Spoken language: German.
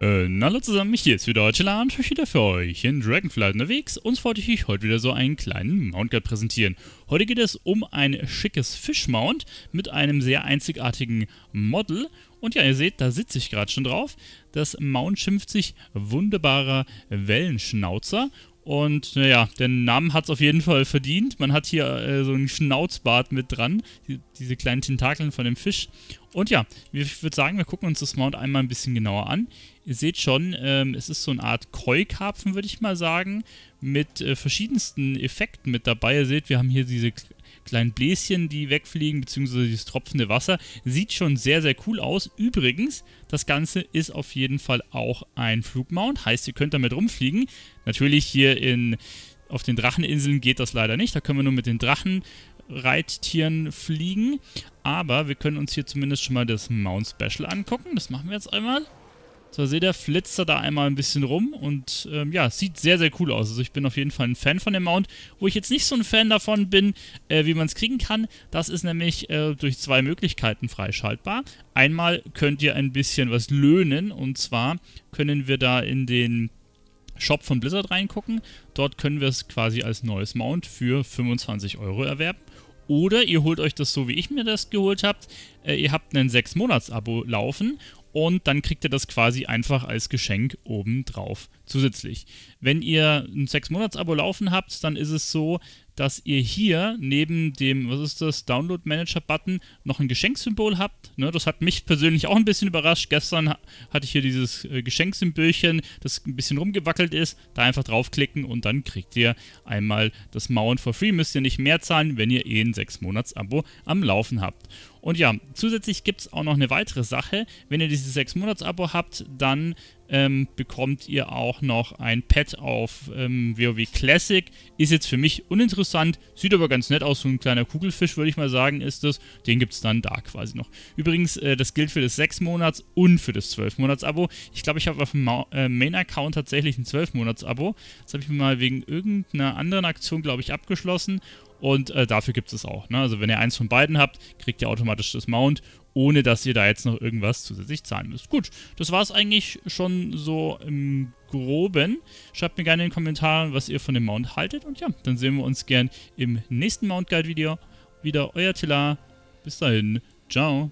Äh, hallo zusammen, ich hier ist wieder Deutschland, wieder für euch in Dragonflight unterwegs und wollte ich euch heute wieder so einen kleinen Mount Guide präsentieren. Heute geht es um ein schickes Fischmount mit einem sehr einzigartigen Model und ja, ihr seht, da sitze ich gerade schon drauf. Das Mount schimpft sich wunderbarer Wellenschnauzer und naja, den Namen hat es auf jeden Fall verdient. Man hat hier äh, so einen Schnauzbart mit dran, die, diese kleinen Tentakeln von dem Fisch. Und ja, ich würde sagen, wir gucken uns das Mount einmal ein bisschen genauer an. Ihr seht schon, ähm, es ist so eine Art Koi-Karpfen, würde ich mal sagen, mit äh, verschiedensten Effekten mit dabei. Ihr seht, wir haben hier diese kleinen Bläschen, die wegfliegen, beziehungsweise dieses tropfende Wasser. Sieht schon sehr, sehr cool aus. Übrigens, das Ganze ist auf jeden Fall auch ein Flugmount, heißt, ihr könnt damit rumfliegen. Natürlich hier in, auf den Dracheninseln geht das leider nicht, da können wir nur mit den Drachenreittieren fliegen. Aber wir können uns hier zumindest schon mal das Mount Special angucken. Das machen wir jetzt einmal. So, seht ihr, flitzt er da einmal ein bisschen rum und ähm, ja, sieht sehr, sehr cool aus. Also ich bin auf jeden Fall ein Fan von dem Mount. Wo ich jetzt nicht so ein Fan davon bin, äh, wie man es kriegen kann, das ist nämlich äh, durch zwei Möglichkeiten freischaltbar. Einmal könnt ihr ein bisschen was löhnen und zwar können wir da in den Shop von Blizzard reingucken. Dort können wir es quasi als neues Mount für 25 Euro erwerben. Oder ihr holt euch das so, wie ich mir das geholt habe. Äh, ihr habt ein 6-Monats-Abo laufen und dann kriegt ihr das quasi einfach als Geschenk obendrauf zusätzlich. Wenn ihr ein 6-Monats-Abo laufen habt, dann ist es so, dass ihr hier neben dem, was ist das, Download Manager Button noch ein Geschenksymbol habt. Ne, das hat mich persönlich auch ein bisschen überrascht. Gestern hatte ich hier dieses äh, Geschenksymbolchen, das ein bisschen rumgewackelt ist. Da einfach draufklicken und dann kriegt ihr einmal das Mount for free. Müsst ihr nicht mehr zahlen, wenn ihr eh ein 6-Monats-Abo am Laufen habt. Und ja, zusätzlich gibt es auch noch eine weitere Sache. Wenn ihr dieses 6-Monats-Abo habt, dann ähm, bekommt ihr auch noch ein Pad auf ähm, WoW Classic. Ist jetzt für mich uninteressant, sieht aber ganz nett aus, so ein kleiner Kugelfisch, würde ich mal sagen, ist das. Den gibt es dann da quasi noch. Übrigens, äh, das gilt für das 6-Monats- und für das 12-Monats-Abo. Ich glaube, ich habe auf dem Ma äh, Main-Account tatsächlich ein 12-Monats-Abo. Das habe ich mir mal wegen irgendeiner anderen Aktion, glaube ich, abgeschlossen und äh, dafür gibt es auch. Ne? Also wenn ihr eins von beiden habt, kriegt ihr automatisch das Mount, ohne dass ihr da jetzt noch irgendwas zusätzlich zahlen müsst. Gut, das war es eigentlich schon so im Groben. Schreibt mir gerne in den Kommentaren, was ihr von dem Mount haltet. Und ja, dann sehen wir uns gern im nächsten Mount Guide Video. Wieder euer Tila. Bis dahin. Ciao.